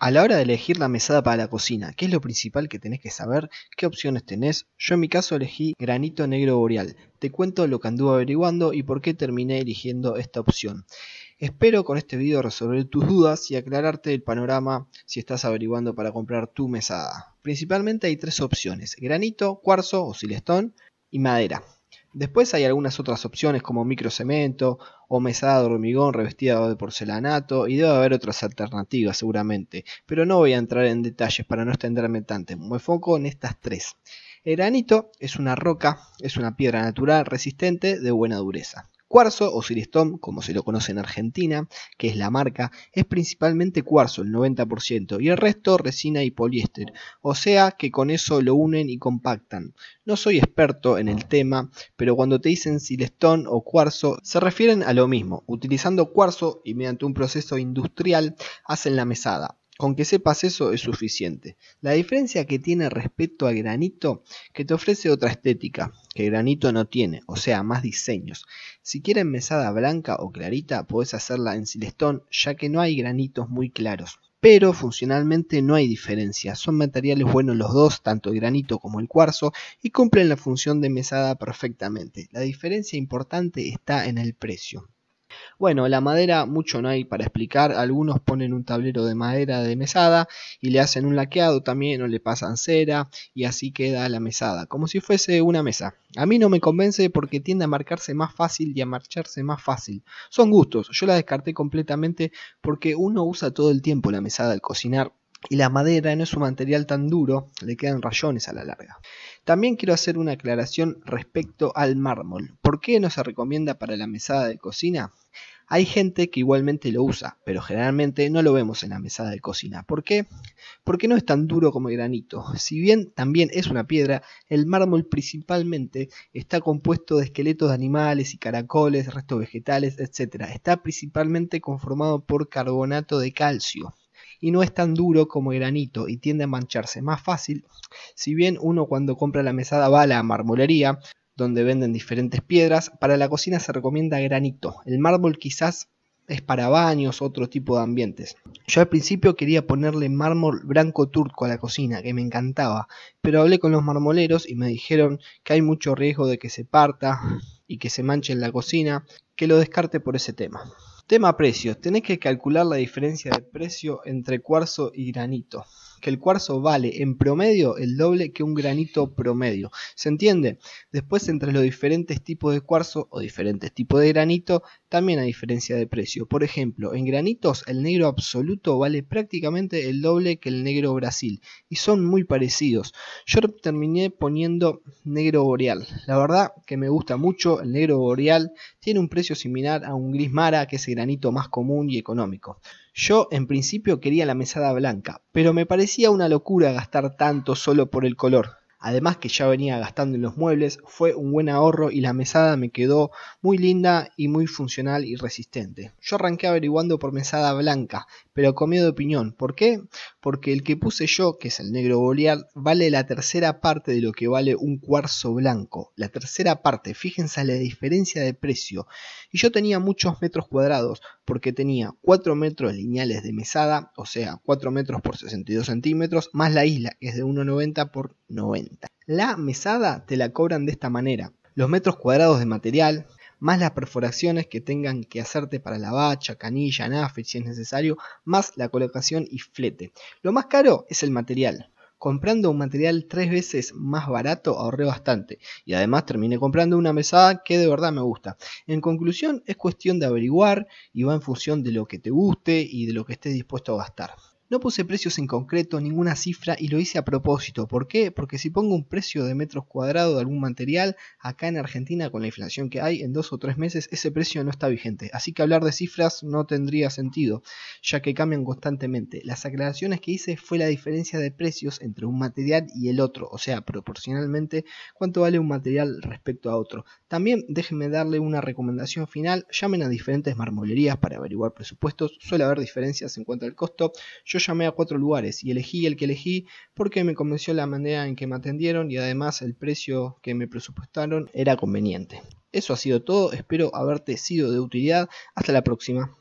A la hora de elegir la mesada para la cocina, ¿qué es lo principal que tenés que saber? ¿Qué opciones tenés? Yo en mi caso elegí granito negro boreal. Te cuento lo que anduve averiguando y por qué terminé eligiendo esta opción. Espero con este video resolver tus dudas y aclararte el panorama si estás averiguando para comprar tu mesada. Principalmente hay tres opciones, granito, cuarzo o silestón y madera. Después hay algunas otras opciones como microcemento o mesada de hormigón revestida de porcelanato y debe haber otras alternativas seguramente, pero no voy a entrar en detalles para no extenderme tanto. Me foco en estas tres. El granito es una roca, es una piedra natural resistente de buena dureza. Cuarzo o silestón, como se lo conoce en Argentina, que es la marca, es principalmente cuarzo, el 90%, y el resto resina y poliéster, o sea que con eso lo unen y compactan. No soy experto en el tema, pero cuando te dicen Silestón o cuarzo, se refieren a lo mismo, utilizando cuarzo y mediante un proceso industrial hacen la mesada. Con que sepas eso es suficiente. La diferencia que tiene respecto a Granito, que te ofrece otra estética, que Granito no tiene, o sea, más diseños. Si quieres mesada blanca o clarita, puedes hacerla en silestón, ya que no hay granitos muy claros. Pero funcionalmente no hay diferencia, son materiales buenos los dos, tanto el granito como el cuarzo, y cumplen la función de mesada perfectamente. La diferencia importante está en el precio. Bueno, la madera mucho no hay para explicar. Algunos ponen un tablero de madera de mesada y le hacen un laqueado también o le pasan cera y así queda la mesada, como si fuese una mesa. A mí no me convence porque tiende a marcarse más fácil y a marcharse más fácil. Son gustos, yo la descarté completamente porque uno usa todo el tiempo la mesada al cocinar y la madera no es un material tan duro, le quedan rayones a la larga. También quiero hacer una aclaración respecto al mármol. ¿Por qué no se recomienda para la mesada de cocina? Hay gente que igualmente lo usa, pero generalmente no lo vemos en la mesada de cocina. ¿Por qué? Porque no es tan duro como el granito. Si bien también es una piedra, el mármol principalmente está compuesto de esqueletos de animales y caracoles, restos vegetales, etc. Está principalmente conformado por carbonato de calcio y no es tan duro como granito y tiende a mancharse más fácil, si bien uno cuando compra la mesada va a la marmolería, donde venden diferentes piedras, para la cocina se recomienda granito. El mármol quizás es para baños, otro tipo de ambientes. Yo al principio quería ponerle mármol blanco turco a la cocina, que me encantaba, pero hablé con los marmoleros y me dijeron que hay mucho riesgo de que se parta y que se manche en la cocina, que lo descarte por ese tema. Tema precios. Tenés que calcular la diferencia de precio entre cuarzo y granito que el cuarzo vale en promedio el doble que un granito promedio. ¿Se entiende? Después entre los diferentes tipos de cuarzo o diferentes tipos de granito también hay diferencia de precio. Por ejemplo, en granitos el negro absoluto vale prácticamente el doble que el negro Brasil y son muy parecidos. Yo terminé poniendo negro boreal. La verdad que me gusta mucho el negro boreal. Tiene un precio similar a un gris mara que es el granito más común y económico. Yo en principio quería la mesada blanca, pero me parecía una locura gastar tanto solo por el color. Además que ya venía gastando en los muebles, fue un buen ahorro y la mesada me quedó muy linda y muy funcional y resistente. Yo arranqué averiguando por mesada blanca, pero con miedo de opinión. ¿Por qué? Porque el que puse yo, que es el negro bolear, vale la tercera parte de lo que vale un cuarzo blanco. La tercera parte, fíjense la diferencia de precio. Y yo tenía muchos metros cuadrados, porque tenía 4 metros lineales de mesada, o sea, 4 metros por 62 centímetros, más la isla, que es de 1,90 por 90. La mesada te la cobran de esta manera. Los metros cuadrados de material, más las perforaciones que tengan que hacerte para la bacha, canilla, nafe si es necesario, más la colocación y flete. Lo más caro es el material. Comprando un material tres veces más barato ahorré bastante y además terminé comprando una mesada que de verdad me gusta. En conclusión es cuestión de averiguar y va en función de lo que te guste y de lo que estés dispuesto a gastar. No puse precios en concreto, ninguna cifra y lo hice a propósito. ¿Por qué? Porque si pongo un precio de metros cuadrados de algún material, acá en Argentina con la inflación que hay, en dos o tres meses ese precio no está vigente. Así que hablar de cifras no tendría sentido, ya que cambian constantemente. Las aclaraciones que hice fue la diferencia de precios entre un material y el otro, o sea, proporcionalmente cuánto vale un material respecto a otro. También déjenme darle una recomendación final, llamen a diferentes marmolerías para averiguar presupuestos, suele haber diferencias en cuanto al costo llamé a cuatro lugares y elegí el que elegí porque me convenció la manera en que me atendieron y además el precio que me presupuestaron era conveniente. Eso ha sido todo, espero haberte sido de utilidad. Hasta la próxima.